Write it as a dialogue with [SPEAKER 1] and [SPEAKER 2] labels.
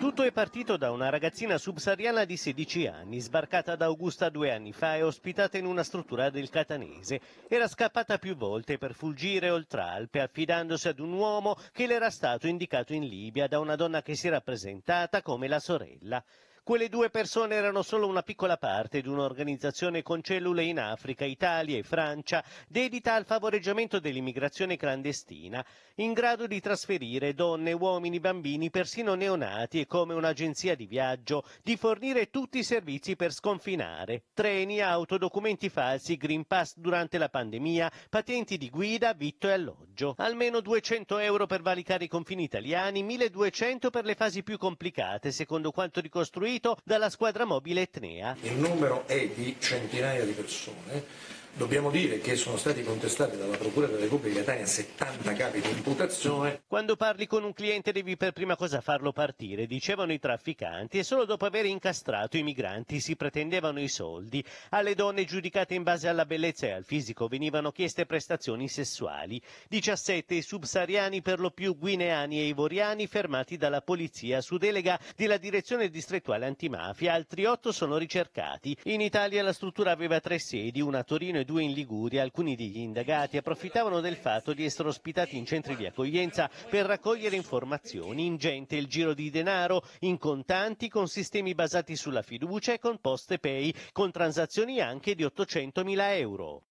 [SPEAKER 1] Tutto è partito da una ragazzina subsahariana di 16 anni, sbarcata ad Augusta due anni fa e ospitata in una struttura del Catanese. Era scappata più volte per fuggire oltre Alpe, affidandosi ad un uomo che le era stato indicato in Libia da una donna che si era presentata come la sorella. Quelle due persone erano solo una piccola parte di un'organizzazione con cellule in Africa, Italia e Francia, dedita al favoreggiamento dell'immigrazione clandestina, in grado di trasferire donne, uomini, bambini, persino neonati e come un'agenzia di viaggio, di fornire tutti i servizi per sconfinare, treni, auto, documenti falsi, Green Pass durante la pandemia, patenti di guida, vitto e alloggio. Almeno 200 euro per valicare i confini italiani, 1200 per le fasi più complicate, secondo quanto ricostruito costruito dalla squadra mobile etnea. Il numero
[SPEAKER 2] è di centinaia di persone Dobbiamo dire che sono stati contestati dalla Procura della Repubblica Catania 70 capi di
[SPEAKER 1] imputazione. Quando parli con un cliente devi per prima cosa farlo partire, dicevano i trafficanti, e solo dopo aver incastrato i migranti si pretendevano i soldi. Alle donne giudicate in base alla bellezza e al fisico venivano chieste prestazioni sessuali. 17 subsahariani, per lo più guineani e ivoriani, fermati dalla polizia su delega della direzione distrettuale antimafia. Altri 8 sono ricercati. In Italia la struttura aveva tre sedi, una a Torino Torino e due in Liguria, alcuni degli indagati approfittavano del fatto di essere ospitati in centri di accoglienza per raccogliere informazioni. Ingente il giro di denaro in contanti con sistemi basati sulla fiducia e con poste pay, con transazioni anche di 800.000 euro.